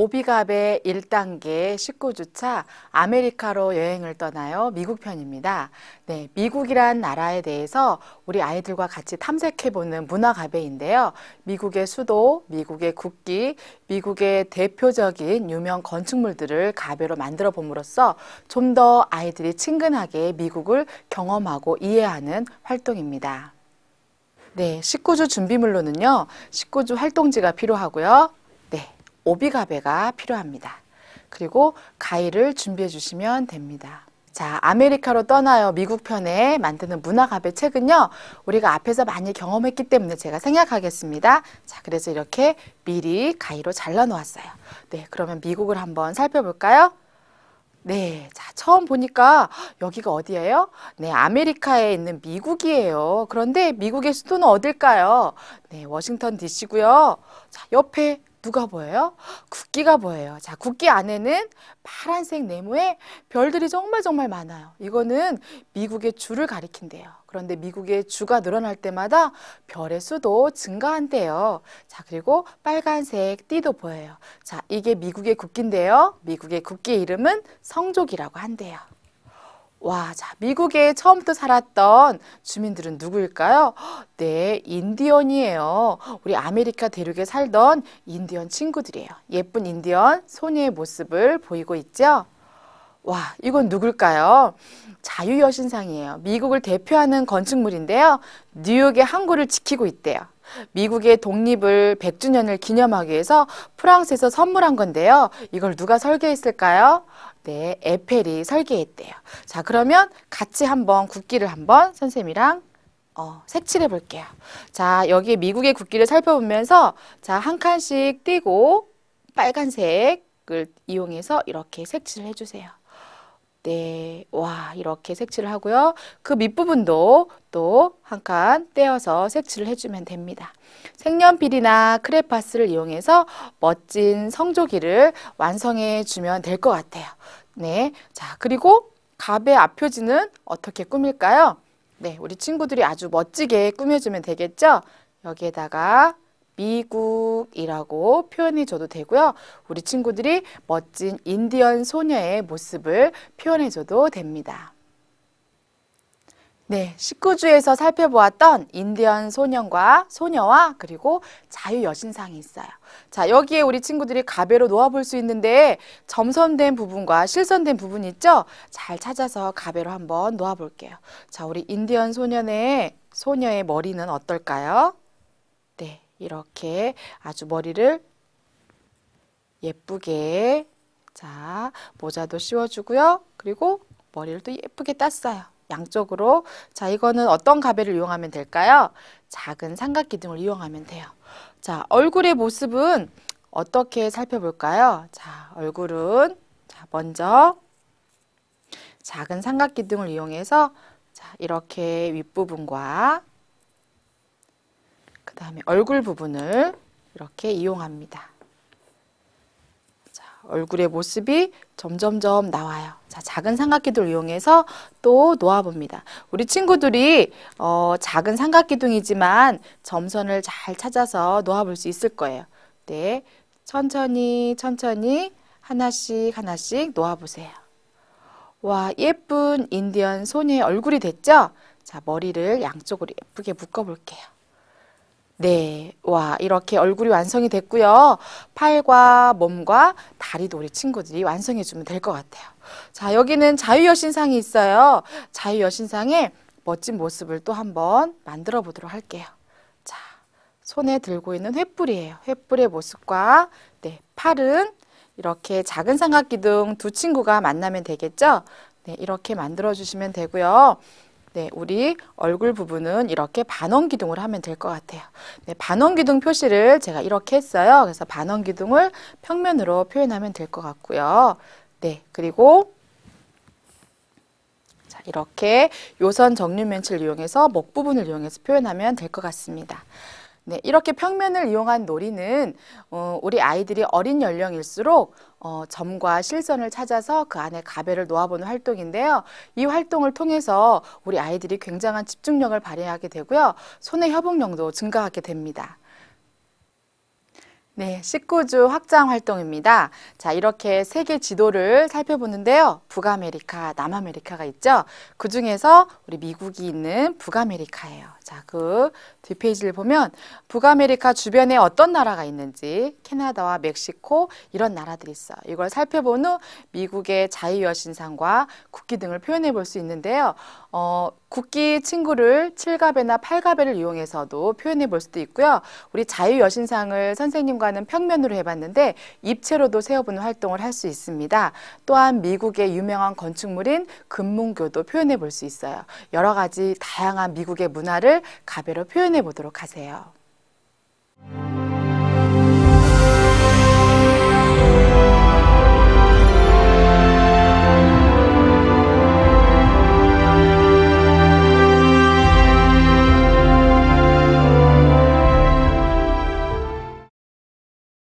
오비갑의 1단계 19주차 아메리카로 여행을 떠나요 미국 편입니다. 네, 미국이란 나라에 대해서 우리 아이들과 같이 탐색해보는 문화가베인데요. 미국의 수도, 미국의 국기, 미국의 대표적인 유명 건축물들을 가베로 만들어 봄으로써 좀 더 아이들이 친근하게 미국을 경험하고 이해하는 활동입니다. 네, 19주 준비물로는요, 19주 활동지가 필요하고요, 오비가베가 필요합니다. 그리고 가이를 준비해 주시면 됩니다. 자, 아메리카로 떠나요 미국 편에 만드는 문화가베 책은요. 우리가 앞에서 많이 경험했기 때문에 제가 생략하겠습니다. 자, 그래서 이렇게 미리 가위로 잘라 놓았어요. 네, 그러면 미국을 한번 살펴볼까요? 네, 자, 처음 보니까 여기가 어디예요? 네, 아메리카에 있는 미국이에요. 그런데 미국의 수도는 어딜까요? 네, 워싱턴 DC고요. 자, 옆에 누가 보여요? 국기가 보여요. 자, 국기 안에는 파란색 네모에 별들이 정말 정말 많아요. 이거는 미국의 주를 가리킨대요. 그런데 미국의 주가 늘어날 때마다 별의 수도 증가한대요. 자, 그리고 빨간색 띠도 보여요. 자, 이게 미국의 국기인데요. 미국의 국기 이름은 성족이라고 한대요. 와, 자, 미국에 처음부터 살았던 주민들은 누구일까요? 네, 인디언이에요. 우리 아메리카 대륙에 살던 인디언 친구들이에요. 예쁜 인디언 소녀의 모습을 보이고 있죠? 와, 이건 누굴까요? 자유여신상이에요. 미국을 대표하는 건축물인데요. 뉴욕의 항구를 지키고 있대요. 미국의 독립을 100주년을 기념하기 위해서 프랑스에서 선물한 건데요. 이걸 누가 설계했을까요? 때 에펠이 설계했대요. 자, 그러면 같이 한번 국기를 한번 선생님이랑 어, 색칠해 볼게요. 자, 여기 미국의 국기를 살펴보면서 자, 한 칸씩 띄고 빨간색을 이용해서 이렇게 색칠을 해주세요. 네, 와, 이렇게 색칠을 하고요. 그 밑부분도 또 한 칸 떼어서 색칠을 해주면 됩니다. 색연필이나 크레파스를 이용해서 멋진 성조기를 완성해 주면 될 것 같아요. 네, 자 그리고 갑의 앞표지는 어떻게 꾸밀까요? 네, 우리 친구들이 아주 멋지게 꾸며주면 되겠죠? 여기에다가 미국이라고 표현해 줘도 되고요. 우리 친구들이 멋진 인디언 소녀의 모습을 표현해 줘도 됩니다. 네, 19주에서 살펴보았던 인디언 소년과 소녀와 그리고 자유 여신상이 있어요. 자, 여기에 우리 친구들이 가베로 놓아볼 수 있는데 점선된 부분과 실선된 부분 있죠? 잘 찾아서 가베로 한번 놓아볼게요. 자, 우리 인디언 소년의 소녀의 머리는 어떨까요? 네, 이렇게 아주 머리를 예쁘게 자 모자도 씌워주고요. 그리고 머리를 또 예쁘게 땄어요. 양쪽으로 자 이거는 어떤 가배를 이용하면 될까요? 작은 삼각기둥을 이용하면 돼요. 자 얼굴의 모습은 어떻게 살펴볼까요? 자 얼굴은 자 먼저 작은 삼각기둥을 이용해서 자 이렇게 윗부분과 그 다음에 얼굴 부분을 이렇게 이용합니다. 자, 얼굴의 모습이 점점점 나와요. 자, 작은 삼각기둥을 이용해서 또 놓아봅니다. 우리 친구들이 어, 작은 삼각기둥이지만 점선을 잘 찾아서 놓아볼 수 있을 거예요. 네, 천천히 천천히 하나씩 하나씩 놓아보세요. 와, 예쁜 인디언 소녀의 얼굴이 됐죠? 자, 머리를 양쪽으로 예쁘게 묶어볼게요. 네, 와 이렇게 얼굴이 완성이 됐고요. 팔과 몸과 다리도 우리 친구들이 완성해 주면 될 것 같아요. 자, 여기는 자유여신상이 있어요. 자유여신상의 멋진 모습을 또 한번 만들어 보도록 할게요. 자, 손에 들고 있는 횃불이에요. 횃불의 모습과 네, 팔은 이렇게 작은 삼각기둥 두 친구가 만나면 되겠죠? 네, 이렇게 만들어 주시면 되고요. 네, 우리 얼굴 부분은 이렇게 반원 기둥을 하면 될 것 같아요. 네, 반원 기둥 표시를 제가 이렇게 했어요. 그래서 반원 기둥을 평면으로 표현하면 될 것 같고요. 네, 그리고 자, 이렇게 요선 정류면치를 이용해서 목 부분을 이용해서 표현하면 될 것 같습니다. 네, 이렇게 평면을 이용한 놀이는 어, 우리 아이들이 어린 연령일수록 어, 점과 실선을 찾아서 그 안에 가배를 놓아보는 활동인데요. 이 활동을 통해서 우리 아이들이 굉장한 집중력을 발휘하게 되고요. 손의 협응력도 증가하게 됩니다. 네, 19주 확장 활동입니다. 자, 이렇게 세계 지도를 살펴보는데요. 북아메리카, 남아메리카가 있죠. 그 중에서 우리 미국이 있는 북아메리카예요. 자, 그 뒷페이지를 보면 북아메리카 주변에 어떤 나라가 있는지 캐나다와 멕시코 이런 나라들이 있어 이걸 살펴본 후 미국의 자유여신상과 국기 등을 표현해 볼 수 있는데요. 어, 국기 친구를 7가배나 8가배를 이용해서도 표현해 볼 수도 있고요. 우리 자유여신상을 선생님과 활동하는 평면으로 해봤는데 입체로도 세어보는 활동을 할 수 있습니다. 또한 미국의 유명한 건축물인 금문교도 표현해 볼 수 있어요. 여러 가지 다양한 미국의 문화를 가배로 표현해 보도록 하세요.